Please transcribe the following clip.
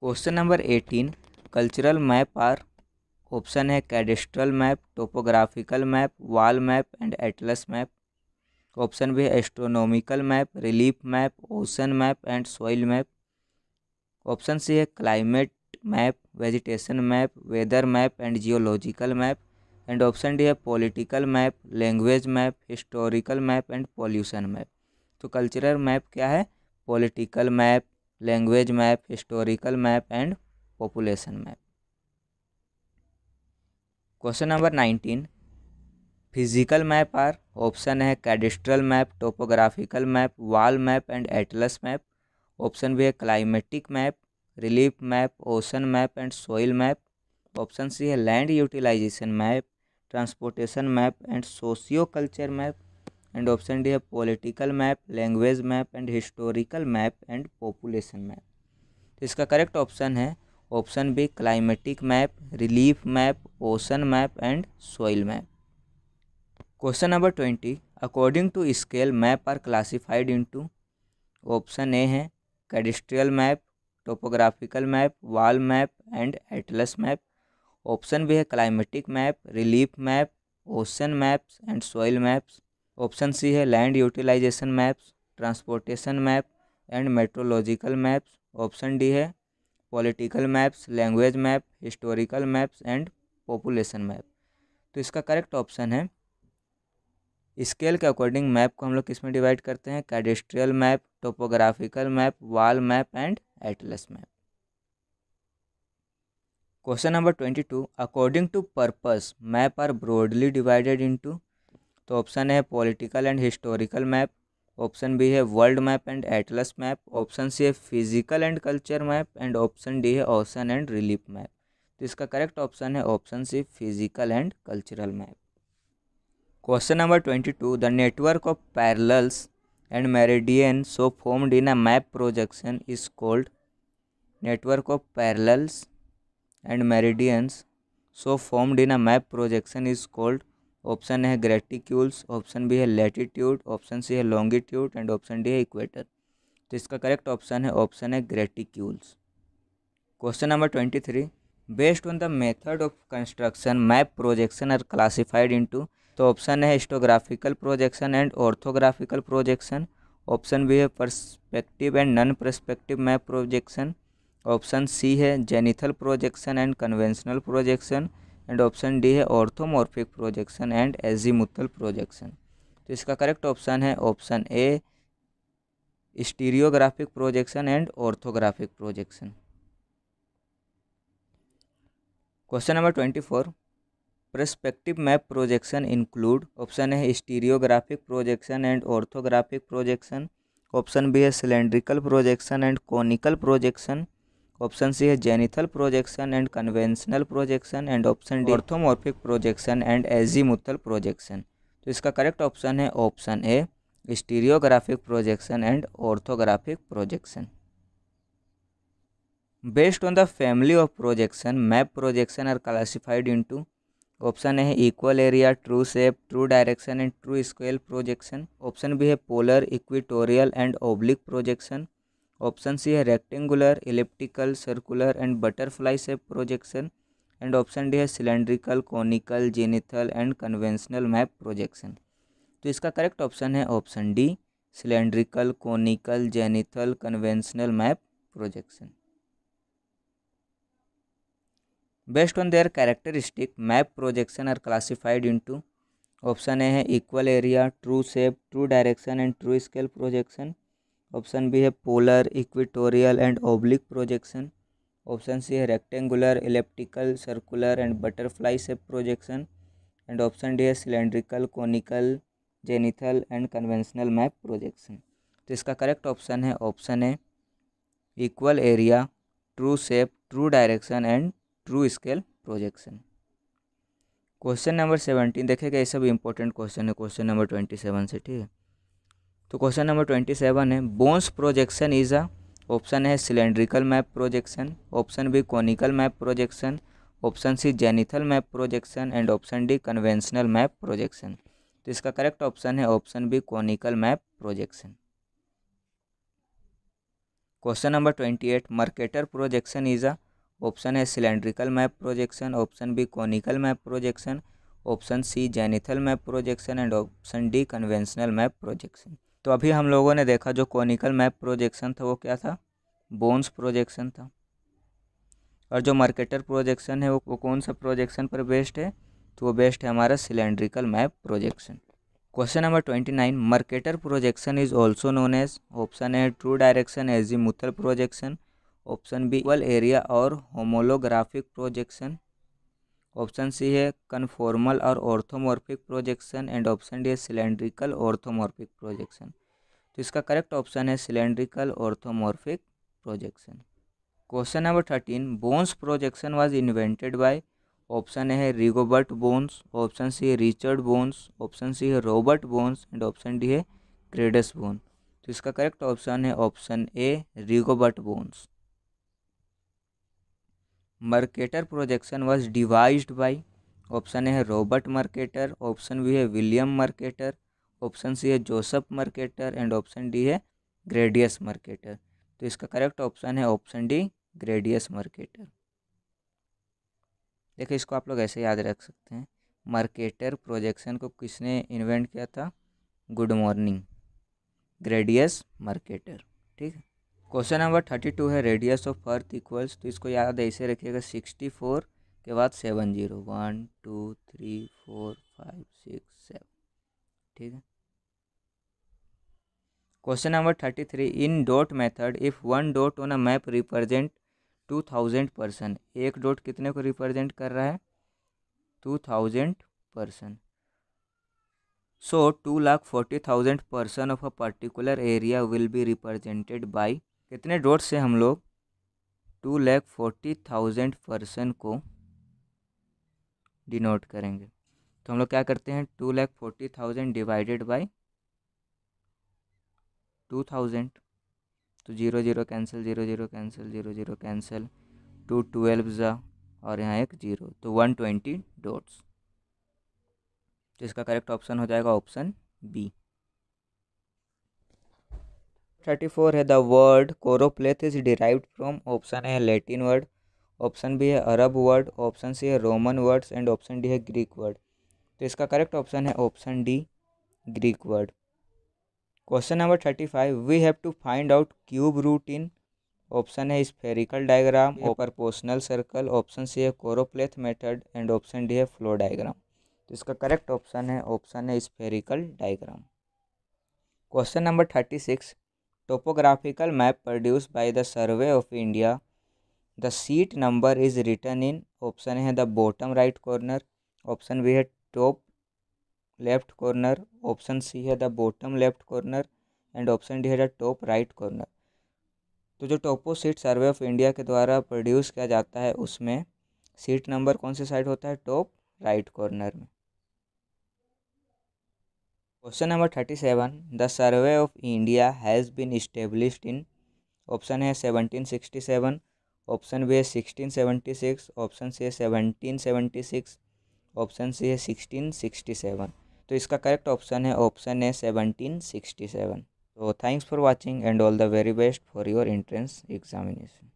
question number eighteen cultural map are option है cadastral map topographical map wall map and atlas map option भी है astronomical map relief map ocean map and soil map option C है climate map vegetation map weather map and geological map and option D है political map language map historical map and pollution map तो cultural map क्या है political map language map historical map and population map question number nineteen physical map are option है cadastral map topographical map wall map and atlas map option भी है climatic map relief map ocean map and soil map option C है land utilisation map transportation map and socio culture map and option D है political map language map and historical map and population map तो इसका correct option है option B climatic map relief map ocean map and soil map question number twenty according to scale map are classified into option A है cadastral map topographical map wall map and atlas map option B है climatic map relief map ocean maps and soil maps option C है land utilisation maps transportation map and meteorological maps option D है political maps language map historical maps and population map तो इसका correct option है scale के according map को हम लोग किस में डिवाइड करते हैं cadastral map topographical map wall map and atlas map question number twenty two according to purpose map are broadly divided into तो ऑप्शन है political and historical map option B है world map and atlas map option C है physical and culture map and option D है ocean and relief map तो इसका correct option है option C physical and cultural map question number twenty two the network of parallels and meridian so formed in a map projection is called network of parallels and meridians so formed in a map projection is called option है graticules option B है latitude option C है longitude and option D है equator तो इसका correct option है option है graticules question number twenty three based on the method of construction map projection are classified into तो option है histographical projection and orthographical projection option B है perspective and non perspective map projection option C है zenithal projection and conventional projection and option D है orthomorphic projection and azimuthal projection तो इसका correct option है option A stereographic projection and orthographic projection question number twenty four perspective map projection include option है stereographic projection and orthographic projection option B है cylindrical projection and conical projection option C है zenithal projection and conventional projection and option D orthomorphic projection and azimuthal projection तो इसका correct option है option A stereographic projection and orthographic projection based on the family of projection map projection are classified into option है equal area true shape true direction and true scale projection option B है polar equatorial and oblique projection option C है rectangular elliptical circular and butterfly shape projection and option D है cylindrical conical जेनिथल and conventional map projection तो इसका correct option है option D cylindrical conical zenithal conventional map projection based on their characteristic map projection are classified in option A है equal area true shape true direction and true scale projection option B है polar equatorial and oblique projection option C है rectangular elliptical circular and butterfly shape projection and option D है cylindrical conical zenithal and conventional map projection तो इसका correct option है option A equal area true shape true direction and true scale projection question number seventeen देखेगा ये सब important question है question number twenty seven से ठीक है तो क्वेश्चन नंबर ट्वेंटी सेवन है Bonne's projection is a option है cylindrical map projection option B conical map projection option C zenithal map projection and option D conventional map projection तो इसका correct option है option B conical map projection question number twenty eight Mercator projection is a option है cylindrical map projection option B conical map projection option C zenithal map projection and option D conventional map projection तो अभी हम लोगों ने देखा जो conical map projection था वो क्या था बोन्स प्रोजेक्शन था और जो मार्केटर प्रोजेक्शन है वो, वो कौन सा प्रोजेक्शन पर बेस्ड है तो वो बेस्ड है हमारा cylindrical map projection question number twenty nine Mercator projection is also known as option है true direction mutual projection option B equal area और होमोलोग्राफिक प्रोजेक्शन ऑप्शन सी है कन्फॉर्मल और orthomorphic projection and option D है cylindrical orthomorphic projection तो इसका correct option है cylindrical orthomorphic projection question number thirteen Bonne's projection was invented by option A है Rigobert bones option C है Richard bones option C है Robert Bonne's and option D है Gerardus Bonne तो इसका correct option है option A Rigobert Bonne's Mercator projection was devised by option A है Robert Mercator option B है William Mercator option C है Joseph Mercator and option D है Gerardus Mercator तो इसका करेक्ट ऑप्शन है ऑप्शन डी ग्रेडियस मर्केटर देखिए इसको आप लोग ऐसे याद रख सकते हैं मर्केटर प्रोजेक्शन को किसने इन्वेंट किया था गुड मॉर्निंग ग्रेडियस मर्केटर ठीक है क्वेश्चन नंबर थर्टी टू है रेडियस ऑफ अर्थ इक्वल्स तो इसको याद ऐसे रखिएगा सिक्सटी फोर के बाद seven zero one two three four five six seven ठीक है question number thirty three in dot method if one dot on a map represent two thousand person एक डॉट कितने को रिप्रेजेंट कर रहा है two thousand person so two lakh forty thousand person of a particular area will be represented by कितने dot से हम लोग two lakh forty thousand person को डिनोट करेंगे तो हम लोग क्या करते हैं two lakh forty thousand divided by two thousand तो zero zero cancel zero zero cancel zero zero cancel two twelve ज़ा और यहाँ एक जीरो तो वन ट्वेंटी डॉट्स तो इसका करेक्ट ऑप्शन हो जाएगा ऑप्शन बी थर्टी फोर है the word choropleth is derived from option है लैटिन वर्ड ऑप्शन बी है अरब वर्ड ऑप्शन सी है Roman words and option D है ग्रीक वर्ड तो इसका करेक्ट ऑप्शन है option D Greek word question number thirty five we have to find out cube root in option है spherical diagram proportional circle option C है choropleth method and option D है flow diagram तो इसका correct option है option है spherical diagram question number thirty six topographical map produced by the survey of india the seat number is written in option है the bottom right corner option b है top left corner option c है the bottom left corner and option d है the top right corner तो जो topo sheet survey of India के द्वारा produce किया जाता है उसमें सीट नंबर कौन से साइड होता है टॉप राइट कॉर्नर में question number thirty seven the survey of India has been established in option है seventeen sixty seven option B है sixteen seventy six option C है seventeen seventy six option C है sixteen sixty seven तो इसका correct option है option है seventeen sixty seven तो thanks for watching and all the very best for your entrance examination